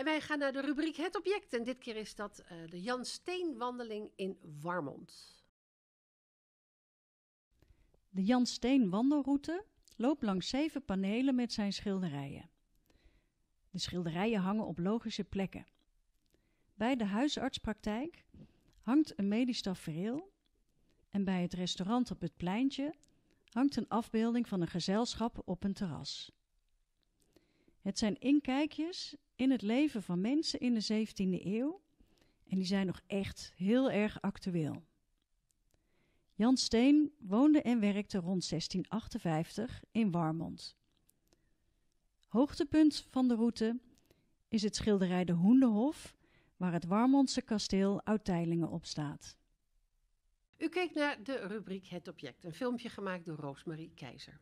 En wij gaan naar de rubriek Het Object. En dit keer is dat eh, de Jan Steenwandeling in Warmond. De Jan Steen wandelroute loopt langs zeven panelen met zijn schilderijen. De schilderijen hangen op logische plekken. Bij de huisartspraktijk hangt een medisch tafereel en bij het restaurant op het pleintje hangt een afbeelding van een gezelschap op een terras. Het zijn inkijkjes in het leven van mensen in de 17e eeuw en die zijn nog echt heel erg actueel. Jan Steen woonde en werkte rond 1658 in Warmond. Hoogtepunt van de route is het schilderij De Hoenderhof, waar het Warmondse kasteel oud op staat. U keek naar de rubriek Het Object, een filmpje gemaakt door Roosmarie Keizer.